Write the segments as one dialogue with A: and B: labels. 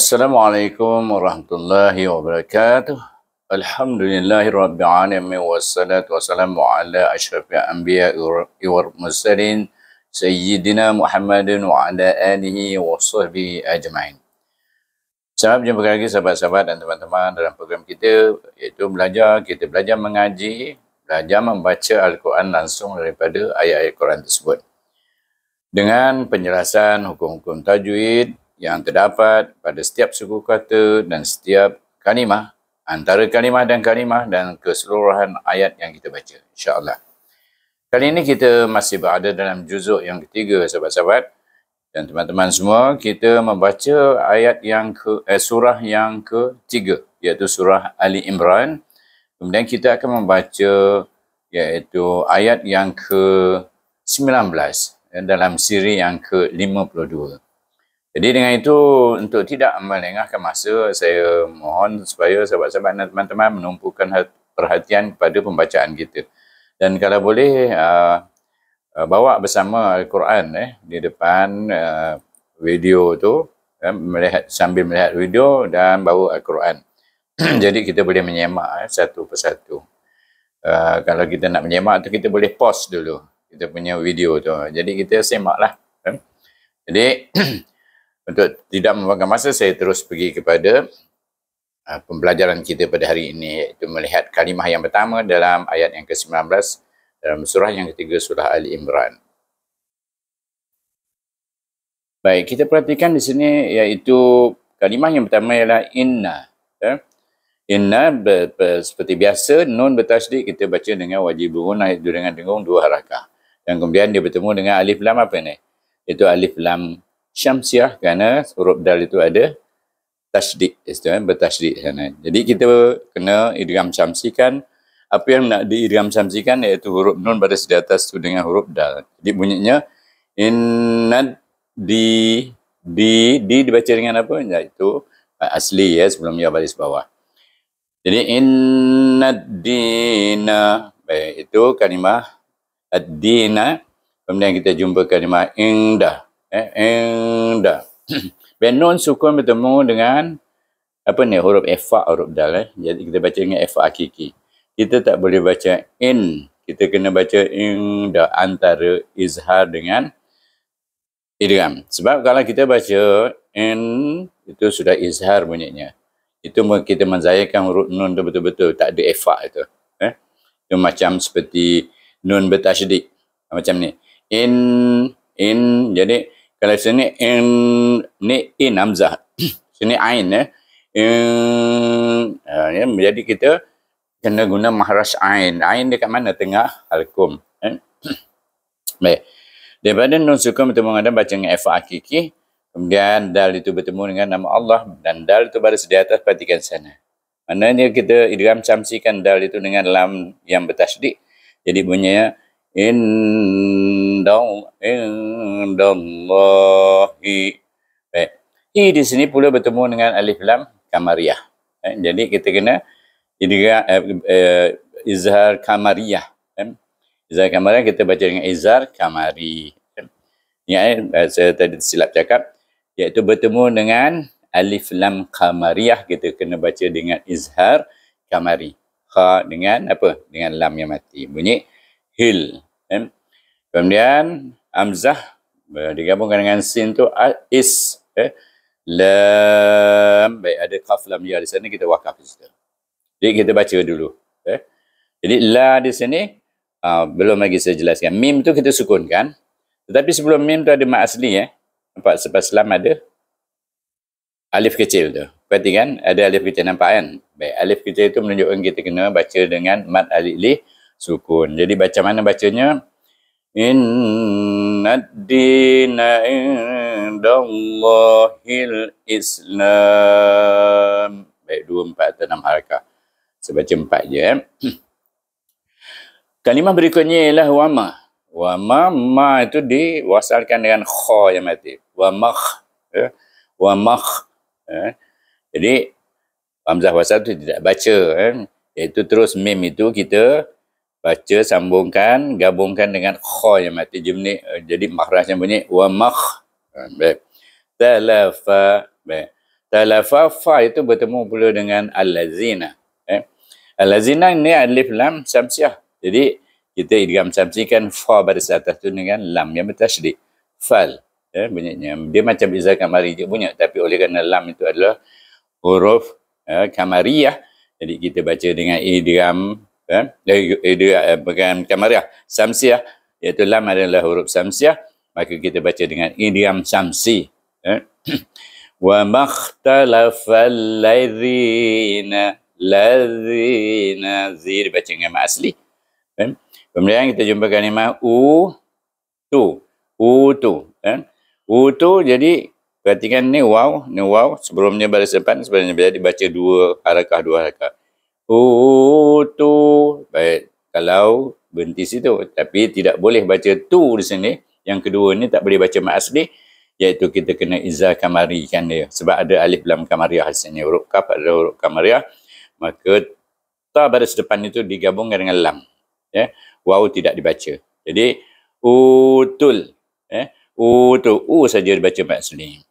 A: Assalamualaikum warahmatullahi wabarakatuh. Alhamdulillahirabbil alamin wassalatu wassalamu ala asyrafil anbiya wal mursalin sayyidina Muhammadin wa ala alihi wa sahbihi ajmain. Selamat jumpa lagi sahabat-sahabat dan teman-teman dalam program kita iaitu belajar kita belajar mengaji, belajar membaca al-Quran langsung daripada ayat-ayat Quran tersebut. Dengan penjelasan hukum-hukum tajwid, yang terdapat pada setiap suku kata dan setiap kalimah antara kalimah dan kalimah dan keseluruhan ayat yang kita baca insyaallah kali ini kita masih berada dalam juzuk yang ketiga sahabat-sahabat dan teman-teman semua kita membaca ayat yang ke eh, surah yang ketiga iaitu surah Ali Imran kemudian kita akan membaca iaitu ayat yang ke-19 eh, dalam siri yang ke-52 jadi dengan itu untuk tidak melengahkan masa saya mohon supaya sahabat-sahabat dan teman-teman menumpukan perhatian kepada pembacaan kita. Dan kalau boleh uh, bawa bersama Al-Quran eh di depan uh, video tu eh, melihat sambil melihat video dan bawa Al-Quran. Jadi kita boleh menyemak eh, satu persatu. Uh, kalau kita nak menyemak tu kita boleh pause dulu kita punya video tu. Jadi kita semaklah. Eh. Jadi Untuk tidak membuangkan masa, saya terus pergi kepada uh, pembelajaran kita pada hari ini iaitu melihat kalimah yang pertama dalam ayat yang ke-19 dalam surah yang ketiga surah Ali Imran. Baik, kita perhatikan di sini iaitu kalimah yang pertama ialah inna. Ya. Inna ber, ber, seperti biasa nun bertasdik kita baca dengan wajib guna dengan dengung dua harakah. Dan kemudian dia bertemu dengan alif lam apa ni? Itu alif lam syamsiah kerana huruf dal itu ada tasdik itu kan bertasdik sana. Jadi kita kena idgham syamsikan apa yang nak diidgham syamsikan iaitu huruf nun pada sisi atas itu dengan huruf dal. Jadi bunyinya innad di di di dibaca dengan apa? Iaitu asli ya sebelum ia baris bawah. Jadi innadina baik itu kalimah ad-dina kemudian kita jumpa kalimah indah eh and dah uh, ben sukun bertemu dengan apa ni huruf fa huruf dal eh jadi kita baca dengan fa akiki kita tak boleh baca in kita kena baca in dah antara izhar dengan idgham sebab kalau kita baca in itu sudah izhar bunyinya itu kita menzayakan huruf nun tu betul-betul tak ada fa itu eh itu macam seperti nun bertasydid macam ni in in jadi kalau sini in ni in hamzah sini ain eh, ah, ya in ya menjadi kita kena guna mahras ain ain dekat mana tengah halkum eh. baik daripada nun sukun bertemu dengan baca dengan fa hakiki kemudian dal itu bertemu dengan nama Allah dan dal itu baris di atas perhatikan sana maknanya kita idgham samsikan dal itu dengan lam yang bertasydid jadi bunyinya in indallahi. Baik. I di sini pula bertemu dengan alif lam kamariah. Baik. Eh, jadi kita kena idgha eh, eh, izhar kamariah. Baik. Izhar kamariah kita baca dengan izhar kamari. Ya, eh, saya tadi silap cakap iaitu bertemu dengan alif lam kamariah kita kena baca dengan izhar kamari. Kha dengan apa? Dengan lam yang mati. Bunyi hil. Baik. Kemudian Amzah eh, digabungkan dengan Sin tu Is eh, Lam Baik ada Kaf Lam Ya di sini kita wakaf di situ Jadi kita baca dulu eh. Jadi La di sini uh, Belum lagi saya jelaskan Mim tu kita sukunkan Tetapi sebelum Mim tu ada Mak Asli eh. Nampak sebab lam ada Alif kecil tu. Perhati kan? Ada alif kecil nampak kan? Baik, alif kecil itu menunjukkan kita kena baca dengan mat alif li sukun. Jadi baca mana bacanya? Inna dina inda Allahil Islam. Baik, dua, empat, atau enam harakah. Saya baca empat je. Eh. Kalimah berikutnya ialah wama. Wama, ma itu diwasalkan dengan kha yang mati. Wamakh. Eh. Ya. Wamakh. Eh. Ya. Jadi, Hamzah wasal itu tidak baca. Eh. Iaitu terus mim itu kita baca sambungkan gabungkan dengan kha yang mati jimni eh, jadi makhrajnya bunyi wa makh ha, baik talafa baik talafa fa itu bertemu pula dengan allazina eh allazina ni alif lam samsiah jadi kita idgham samsikan fa baris atas tu dengan lam yang bertasydid fal eh bunyinya dia macam izah kamari je bunyi tapi oleh kerana lam itu adalah huruf eh, kamariah jadi kita baca dengan idgham ya eh, dia eh, bukan kamariah samsiah iaitu lam adalah huruf samsiah maka kita baca dengan idiom samsi eh? wa makhtalafa alladhina ladhina zir baca dengan mak asli eh? kemudian kita jumpa kalimah u tu u tu u tu jadi perhatikan ni waw ni waw sebelumnya baris depan sebelumnya dia dibaca dua harakah dua harakah tu baik kalau berhenti situ tapi tidak boleh baca tu di sini yang kedua ni tak boleh baca mad asli iaitu kita kena izah kamari kan dia sebab ada alif lam kamariah hasilnya huruf kaf ada huruf kamariah maka ta pada depan itu digabungkan dengan lam ya yeah. wau tidak dibaca jadi utul ya yeah. utul u saja dibaca mad asli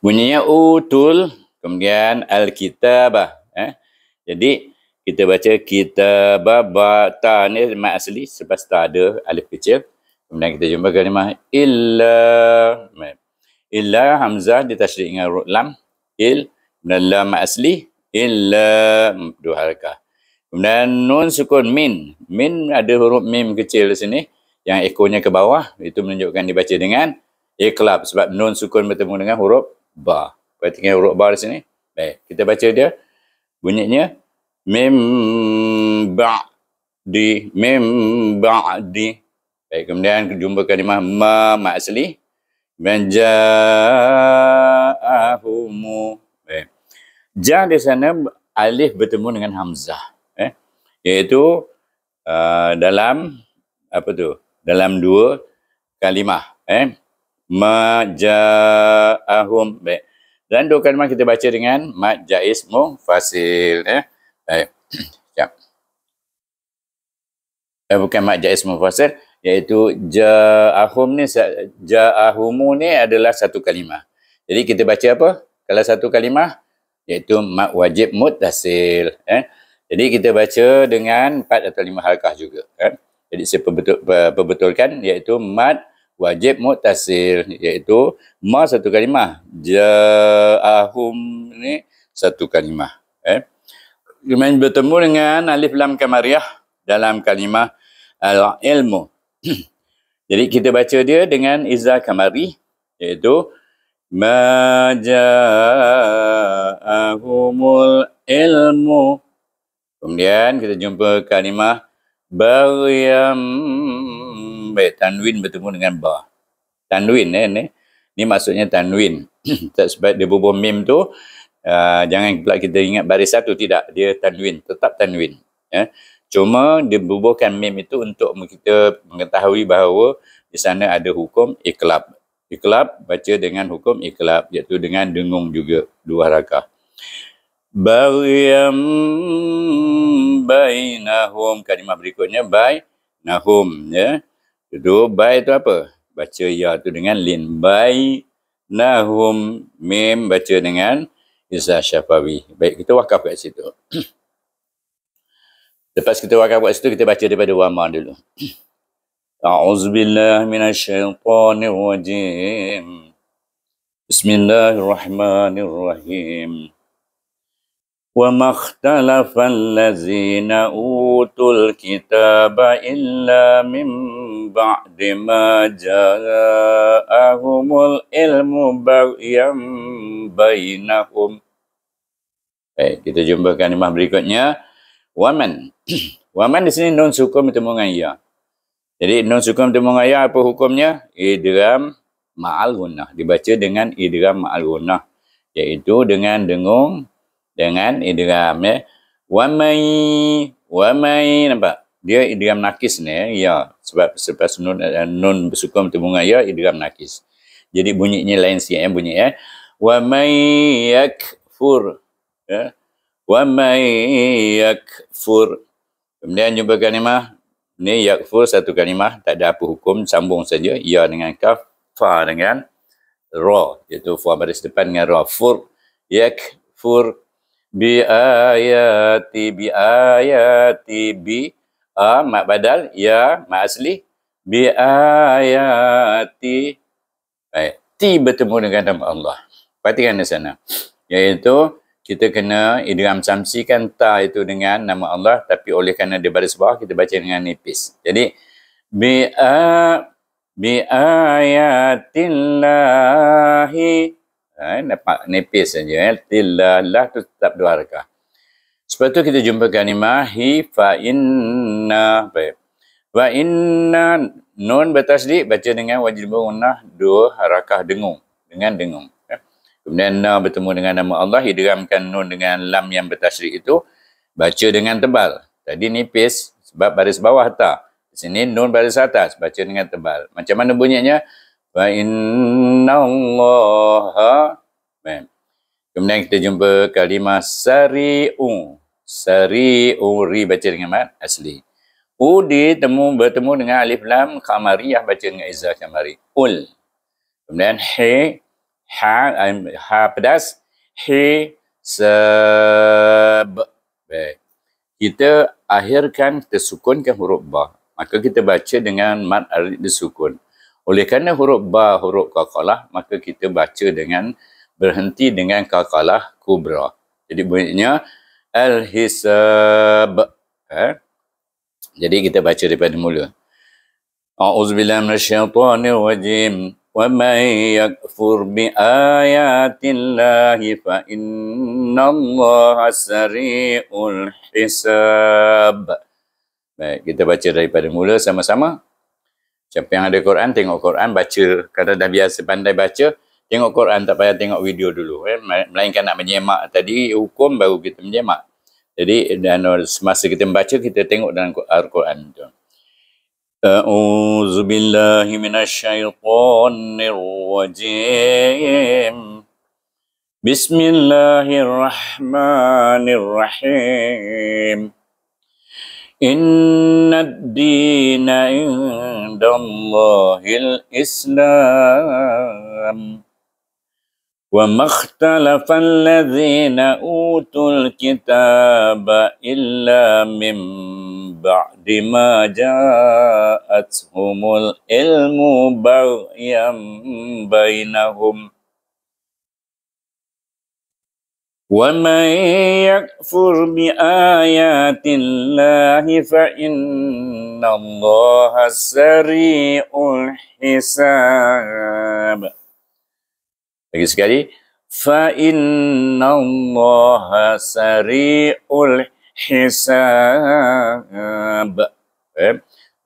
A: bunyinya utul kemudian alkitabah jadi kita baca kita babata ni eh, mak asli sebab tak ada alif kecil. Kemudian kita jumpa kalimah illa. Illa hamzah ditashrik dengan ru lam. Il dan lam asli illa dua harakah. Kemudian nun sukun min. Min ada huruf mim kecil di sini yang ekonya ke bawah itu menunjukkan dibaca dengan ikhlas sebab nun sukun bertemu dengan huruf ba. Perhatikan huruf ba di sini. Baik, kita baca dia bunyinya mim ba di mim ba di baik kemudian jumpa kalimah ma ma asli menja ahumu ja di sana alif bertemu dengan hamzah eh iaitu uh, dalam apa tu dalam dua kalimah eh ma baik dan dua kalimah kita baca dengan mad jaiz mufasil ya. Eh. Baik. Jap. Eh bukan mad jaiz mufasil iaitu ja'ahum ni ja'ahumu ni adalah satu kalimah. Jadi kita baca apa? Kalau satu kalimah iaitu mad wajib mutasil ya. Eh. Jadi kita baca dengan empat atau lima halkah juga kan. Jadi saya perbetul, perbetulkan iaitu mad wajib mutasil iaitu ma satu kalimah ja'ahum ni satu kalimah eh kemudian bertemu dengan alif lam kamariah dalam kalimah al ilmu jadi kita baca dia dengan iza kamari iaitu majahumul ilmu kemudian kita jumpa kalimah bariyam baik tanwin bertemu dengan ba. Tanwin eh, ni ni maksudnya tanwin. tak sebab dia bubuh mim tu uh, jangan pula kita ingat baris satu tidak dia tanwin tetap tanwin Eh. Cuma dia bubuhkan mim itu untuk kita mengetahui bahawa di sana ada hukum iklab. Iklab baca dengan hukum iklab iaitu dengan dengung juga dua rakah. Bariam bainahum kalimah berikutnya bainahum ya. Yeah. Itu bai tu apa? Baca ya tu dengan lin. Bai nahum mim baca dengan izah syafawi. Baik kita wakaf kat situ. Lepas kita wakaf kat situ kita baca daripada wama dulu. A'udzu billahi minasyaitonir rajim. Bismillahirrahmanirrahim. وما اختلف الذين اوتوا الكتاب الا من بعد ما جاءهم العلم بغيا بينهم Baik, kita jumpa kalimah berikutnya. Waman. Waman di sini nun sukum bertemu dengan ya. Jadi nun sukum bertemu dengan apa hukumnya? Idram ma'al gunnah. Dibaca dengan idram ma'al gunnah. Iaitu dengan dengung dengan idgham ya wa mai wa mai nampak dia idgham nakis ni ya sebab selepas nun eh, nun bersukun bertemu ya idgham nakis jadi bunyinya lain sikit ya bunyi ya wa mai yakfur ya wa mai yakfur kemudian jumpa kalimah ni yakfur satu kalimah tak ada apa hukum sambung saja ya dengan kaf fa dengan ra iaitu fa baris depan dengan ra fur yak fur bi ayati bi ayati bi a uh, mad badal ya mad asli bi ayati baik ti bertemu dengan nama Allah perhatikan di sana iaitu kita kena idram samsikan ta itu dengan nama Allah tapi oleh kerana di baris bawah kita baca dengan nipis jadi bi a bi ayatillahi eh, dapat nipis saja eh. tila lah tu tetap dua harakah sebab tu kita jumpa kalimah hi fa inna baik wa inna nun bertasdik baca dengan wajib bangunah dua harakah dengung dengan dengung eh. kemudian na bertemu dengan nama Allah hidramkan nun dengan lam yang bertasdik itu baca dengan tebal tadi nipis sebab baris bawah tak sini nun baris atas baca dengan tebal macam mana bunyinya فَإِنَّ Allah, Baik. Kemudian kita jumpa kalimah sari'u. Sari'u ri baca dengan mat asli. U di temu bertemu dengan alif lam khamariyah baca dengan izah kamari. Ul. Kemudian he ha um, ha pedas he seb. Baik. Kita akhirkan kita sukunkan huruf ba. Maka kita baca dengan mat alif disukun. Oleh kerana huruf ba huruf kakalah, maka kita baca dengan berhenti dengan kakalah kubra. Jadi bunyinya al-hisab. Eh? Jadi kita baca daripada mula. A'udzubillah minasyaitanir wajim. Wa man yakfur bi ayatillahi fa inna allah sari'ul hisab. Baik, kita baca daripada mula sama-sama. Siapa yang ada Quran, tengok Quran, baca. Kalau dah biasa pandai baca, tengok Quran, tak payah tengok video dulu. Eh. Melainkan nak menyemak tadi, hukum baru kita menyemak. Jadi, dan semasa kita membaca, kita tengok dalam Al-Quran itu. أعوذ بالله من الشيطان الرجيم بسم الله الرحمن الرحيم إن الدين عند الله الإسلام وما اختلف الذين أوتوا الكتاب إلا من بعد ما جاءتهم العلم بغيا بينهم ۖ ومن يكفر بآيات الله فإن الله سريع hisab Lagi sekali fa inna Allah سَرِيعُ الْحِسَابِ eh?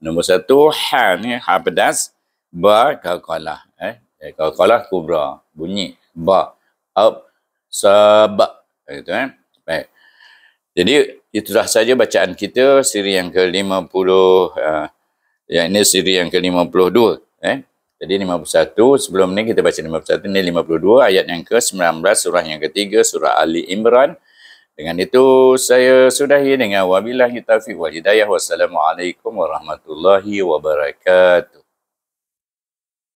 A: Nombor satu, ha ni eh, ha pedas, ba kau kalah. Eh. eh? Kau kalah kubra, bunyi ba. ab sabak eh, itu kan eh. baik jadi itulah saja bacaan kita siri yang ke-50 uh, eh, yang ini siri yang ke-52 eh jadi 51 sebelum ni kita baca 51 ni 52 ayat yang ke-19 surah yang ketiga surah Ali Imran dengan itu saya sudahi dengan wabillahi taufiq wal hidayah wassalamualaikum warahmatullahi wabarakatuh